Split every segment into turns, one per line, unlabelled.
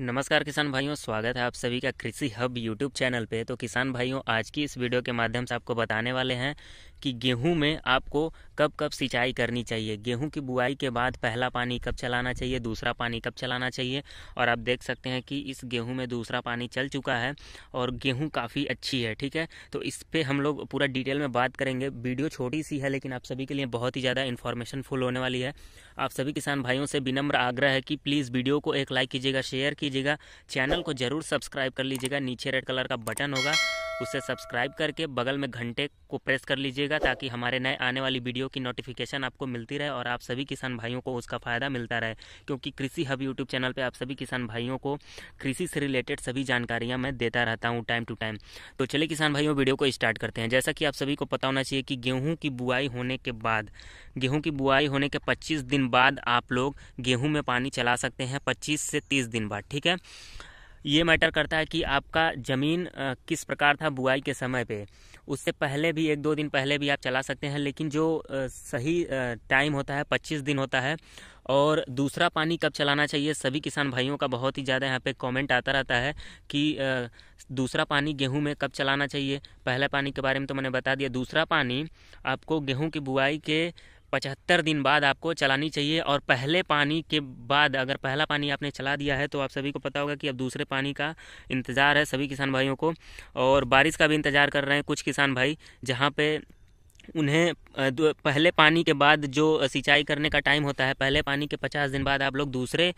नमस्कार किसान भाइयों स्वागत है आप सभी का कृषि हब यूट्यूब चैनल पे तो किसान भाइयों आज की इस वीडियो के माध्यम से आपको बताने वाले हैं कि गेहूं में आपको कब कब सिंचाई करनी चाहिए गेहूं की बुआई के बाद पहला पानी कब चलाना चाहिए दूसरा पानी कब चलाना चाहिए और आप देख सकते हैं कि इस गेहूं में दूसरा पानी चल चुका है और गेहूं काफ़ी अच्छी है ठीक है तो इस पर हम लोग पूरा डिटेल में बात करेंगे वीडियो छोटी सी है लेकिन आप सभी के लिए बहुत ही ज़्यादा इन्फॉर्मेशन फुल होने वाली है आप सभी किसान भाइयों से विनम्र आग्रह है कि प्लीज़ वीडियो को एक लाइक कीजिएगा शेयर कीजिएगा चैनल को ज़रूर सब्सक्राइब कर लीजिएगा नीचे रेड कलर का बटन होगा उसे सब्सक्राइब करके बगल में घंटे को प्रेस कर लीजिएगा ताकि हमारे नए आने वाली वीडियो की नोटिफिकेशन आपको मिलती रहे और आप सभी किसान भाइयों को उसका फ़ायदा मिलता रहे क्योंकि कृषि हब यूट्यूब चैनल पर आप सभी किसान भाइयों को कृषि से रिलेटेड सभी जानकारियाँ मैं देता रहता हूँ टाइम टू टाइम तो चलिए किसान भाइयों वीडियो को स्टार्ट करते हैं जैसा कि आप सभी को पता होना चाहिए कि गेहूँ की बुआई होने के बाद गेहूँ की बुआई होने के पच्चीस दिन बाद आप लोग गेहूँ में पानी चला सकते हैं पच्चीस से तीस दिन बाद ठीक है ये मैटर करता है कि आपका ज़मीन किस प्रकार था बुआई के समय पे उससे पहले भी एक दो दिन पहले भी आप चला सकते हैं लेकिन जो सही टाइम होता है पच्चीस दिन होता है और दूसरा पानी कब चलाना चाहिए सभी किसान भाइयों का बहुत ही ज़्यादा यहाँ पे कमेंट आता रहता है कि दूसरा पानी गेहूं में कब चलाना चाहिए पहला पानी के बारे में तो मैंने बता दिया दूसरा पानी आपको गेहूँ की बुआई के पचहत्तर दिन बाद आपको चलानी चाहिए और पहले पानी के बाद अगर पहला पानी आपने चला दिया है तो आप सभी को पता होगा कि अब दूसरे पानी का इंतज़ार है सभी किसान भाइयों को और बारिश का भी इंतज़ार कर रहे हैं कुछ किसान भाई जहाँ पे उन्हें पहले पानी के बाद जो सिंचाई करने का टाइम होता है पहले पानी के पचास दिन बाद आप लोग दूसरे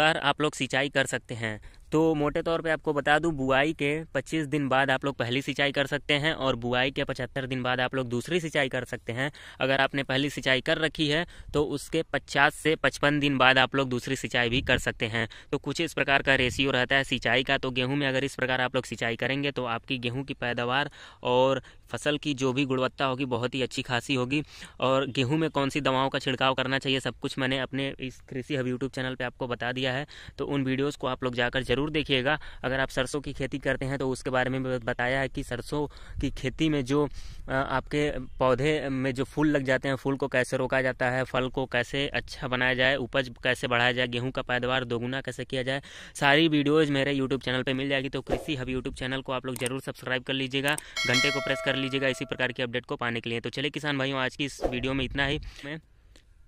बार आप लोग सिंचाई कर सकते हैं तो मोटे तौर पे आपको बता दूं बुआई के 25 दिन बाद आप लोग पहली सिंचाई कर सकते हैं और बुआई के 75 दिन बाद आप लोग दूसरी सिंचाई कर सकते हैं अगर आपने पहली सिंचाई कर रखी है तो उसके 50 से 55 दिन बाद आप लोग दूसरी सिंचाई भी कर सकते हैं तो कुछ इस प्रकार का रेशियो रहता है सिंचाई का तो गेहूँ में अगर इस प्रकार आप लोग सिंचाई करेंगे तो आपकी गेहूँ की पैदावार और फसल की जो भी गुणवत्ता होगी बहुत ही अच्छी खासी होगी और गेहूँ में कौन सी दवाओं का छिड़काव करना चाहिए सब कुछ मैंने अपने इस कृषि हब यूट्यूब चैनल पर आपको बता दिया है तो उन वीडियोज़ को आप लोग जाकर जरूर ज़रूर देखिएगा अगर आप सरसों की खेती करते हैं तो उसके बारे में बताया है कि सरसों की खेती में जो आपके पौधे में जो फूल लग जाते हैं फूल को कैसे रोका जाता है फल को कैसे अच्छा बनाया जाए उपज कैसे बढ़ाया जाए गेहूँ का पैदावार दोगुना कैसे किया जाए सारी वीडियोज़ मेरे यूट्यूब चैनल पर मिल जाएगी तो कृषि हब यूट्यूब चैनल को आप लोग जरूर सब्सक्राइब कर लीजिएगा घंटे को प्रेस कर लीजिएगा इसी प्रकार की अपडेट को पाने के लिए तो चले किसान भाइयों आज की इस वीडियो में इतना ही मैं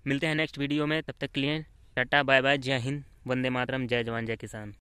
मिलते हैं नेक्स्ट वीडियो में तब तक के लिए टाटा बाय बाय जय हिंद वंदे मातरम जय जवान जय किसान